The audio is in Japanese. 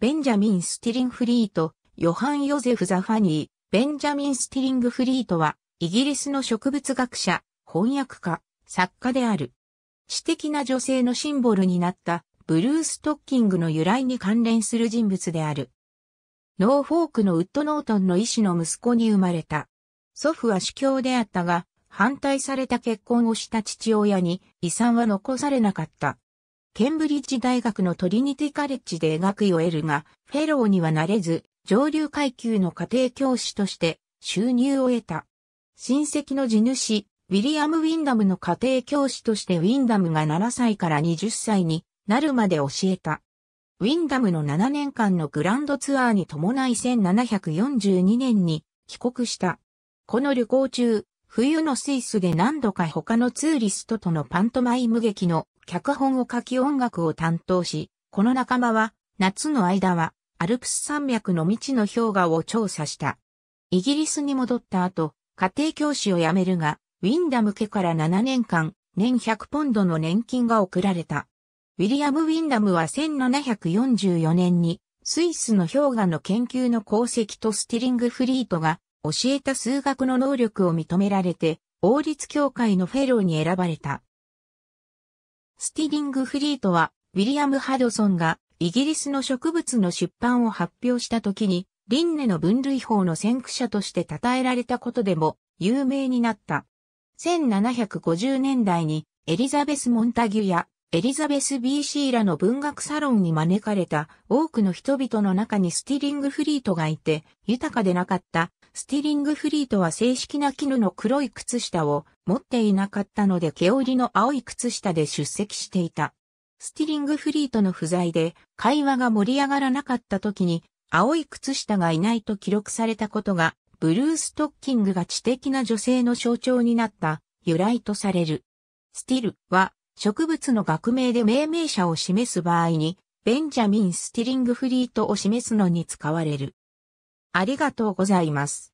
ベンジャミン・スティリンフリート、ヨハン・ヨゼフ・ザ・ファニー、ベンジャミン・スティリングフリートは、イギリスの植物学者、翻訳家、作家である。知的な女性のシンボルになったブルーストッキングの由来に関連する人物である。ノーフォークのウッドノートンの医師の息子に生まれた。祖父は主教であったが、反対された結婚をした父親に遺産は残されなかった。ケンブリッジ大学のトリニティカレッジで学位を得るが、フェローにはなれず、上流階級の家庭教師として収入を得た。親戚の地主、ウィリアム・ウィンダムの家庭教師としてウィンダムが7歳から20歳になるまで教えた。ウィンダムの7年間のグランドツアーに伴い1742年に帰国した。この旅行中、冬のスイスで何度か他のツーリストとのパントマイム劇の脚本を書き音楽を担当し、この仲間は夏の間はアルプス山脈の未知の氷河を調査した。イギリスに戻った後、家庭教師を辞めるが、ウィンダム家から7年間、年100ポンドの年金が送られた。ウィリアム・ウィンダムは1744年に、スイスの氷河の研究の功績とスティリングフリートが教えた数学の能力を認められて、王立協会のフェローに選ばれた。スティディングフリートは、ウィリアム・ハドソンがイギリスの植物の出版を発表した時に、リンネの分類法の先駆者として称えられたことでも有名になった。1750年代にエリザベス・モンタギュやエリザベス・ B.C. らの文学サロンに招かれた多くの人々の中にスティリングフリートがいて、豊かでなかったスティリングフリートは正式な絹の黒い靴下を持っていなかったので毛織の青い靴下で出席していた。スティリングフリートの不在で会話が盛り上がらなかった時に青い靴下がいないと記録されたことが、ブルーストッキングが知的な女性の象徴になった由来とされる。スティルは植物の学名で命名者を示す場合に、ベンジャミン・スティリングフリートを示すのに使われる。ありがとうございます。